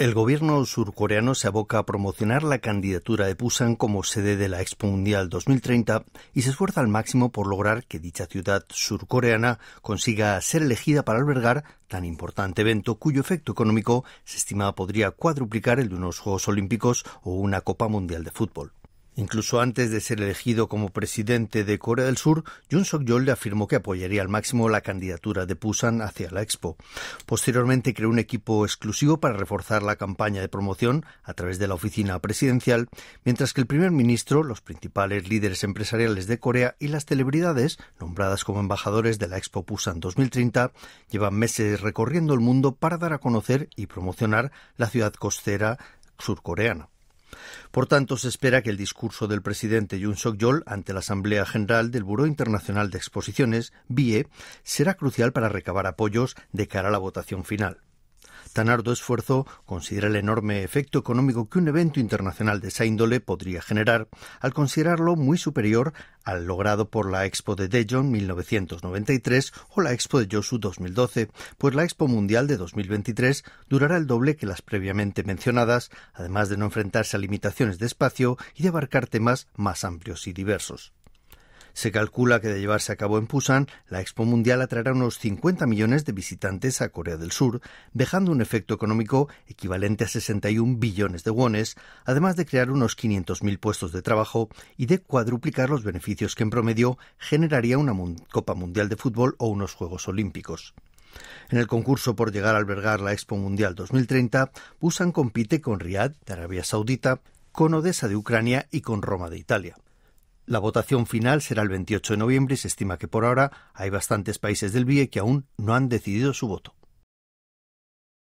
El gobierno surcoreano se aboca a promocionar la candidatura de Busan como sede de la Expo Mundial 2030 y se esfuerza al máximo por lograr que dicha ciudad surcoreana consiga ser elegida para albergar tan importante evento cuyo efecto económico se estima podría cuadruplicar el de unos Juegos Olímpicos o una Copa Mundial de Fútbol. Incluso antes de ser elegido como presidente de Corea del Sur, Jun Suk-yeol le afirmó que apoyaría al máximo la candidatura de Pusan hacia la Expo. Posteriormente creó un equipo exclusivo para reforzar la campaña de promoción a través de la oficina presidencial, mientras que el primer ministro, los principales líderes empresariales de Corea y las celebridades, nombradas como embajadores de la Expo Pusan 2030, llevan meses recorriendo el mundo para dar a conocer y promocionar la ciudad costera surcoreana. Por tanto, se espera que el discurso del presidente Yoon Suk-yeol ante la Asamblea General del Buró Internacional de Exposiciones, BIE, será crucial para recabar apoyos de cara a la votación final. Tan arduo esfuerzo considera el enorme efecto económico que un evento internacional de esa índole podría generar, al considerarlo muy superior al logrado por la Expo de Dejon 1993 o la Expo de Yosu 2012, pues la Expo Mundial de 2023 durará el doble que las previamente mencionadas, además de no enfrentarse a limitaciones de espacio y de abarcar temas más amplios y diversos. Se calcula que de llevarse a cabo en Busan, la Expo Mundial atraerá unos 50 millones de visitantes a Corea del Sur, dejando un efecto económico equivalente a 61 billones de wones, además de crear unos 500.000 puestos de trabajo y de cuadruplicar los beneficios que en promedio generaría una Copa Mundial de Fútbol o unos Juegos Olímpicos. En el concurso por llegar a albergar la Expo Mundial 2030, Busan compite con Riad de Arabia Saudita, con Odessa de Ucrania y con Roma de Italia. La votación final será el 28 de noviembre y se estima que por ahora hay bastantes países del BIE que aún no han decidido su voto.